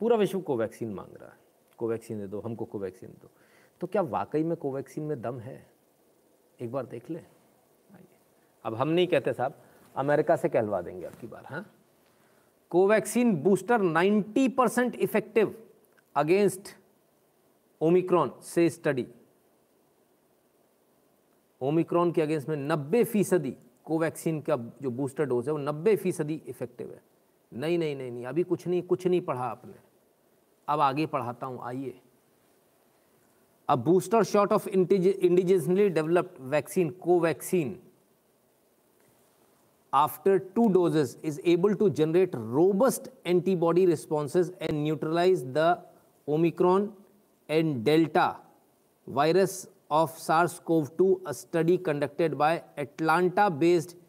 पूरा विश्व कोवैक्सीन मांग रहा है कोवैक्सीन दे दो हमको कोवैक्सीन दो तो क्या वाकई में कोवैक्सीन में दम है एक बार देख लें अब हम नहीं कहते साहब अमेरिका से कहलवा देंगे आपकी बार हाँ Covaxin booster 90 percent effective against Omicron से स्टडी ओमिक्रॉन के अगेंस्ट में 90 फीसदी कोवैक्सीन का जो बूस्टर डोज है वो 90 फीसदी इफेक्टिव है नहीं नहीं नहीं नहीं अभी कुछ नहीं कुछ नहीं पढ़ा आपने अब आगे पढ़ाता हूँ आइए a booster shot of indigenously developed vaccine Covaxin after two doses is able to generate robust antibody responses and neutralise the Omicron and Delta virus of SARS CoV two a study conducted by Atlanta based